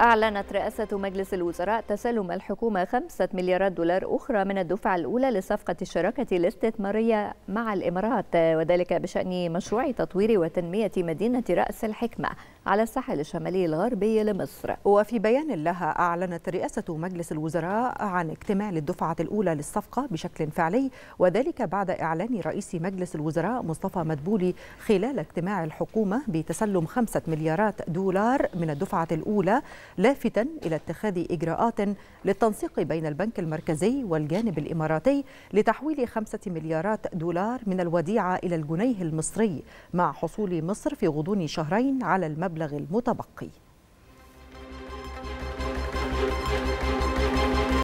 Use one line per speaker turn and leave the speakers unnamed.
أعلنت رئاسة مجلس الوزراء تسلم الحكومة خمسة مليارات دولار أخرى من الدفعة الأولى لصفقة الشراكة الاستثمارية مع الإمارات وذلك بشأن مشروع تطوير وتنمية مدينة رأس الحكمة على الساحل الشمالي الغربي
لمصر وفي بيان لها أعلنت رئاسة مجلس الوزراء عن اكتمال الدفعة الأولى للصفقة بشكل فعلي وذلك بعد إعلان رئيس مجلس الوزراء مصطفى مدبولي خلال اجتماع الحكومة بتسلم خمسة مليارات دولار من الدفعة الأولى لافتا إلى اتخاذ إجراءات للتنسيق بين البنك المركزي والجانب الإماراتي لتحويل خمسة مليارات دولار من الوديعة إلى الجنيه المصري مع حصول مصر في غضون شهرين على المبلغ المتبقي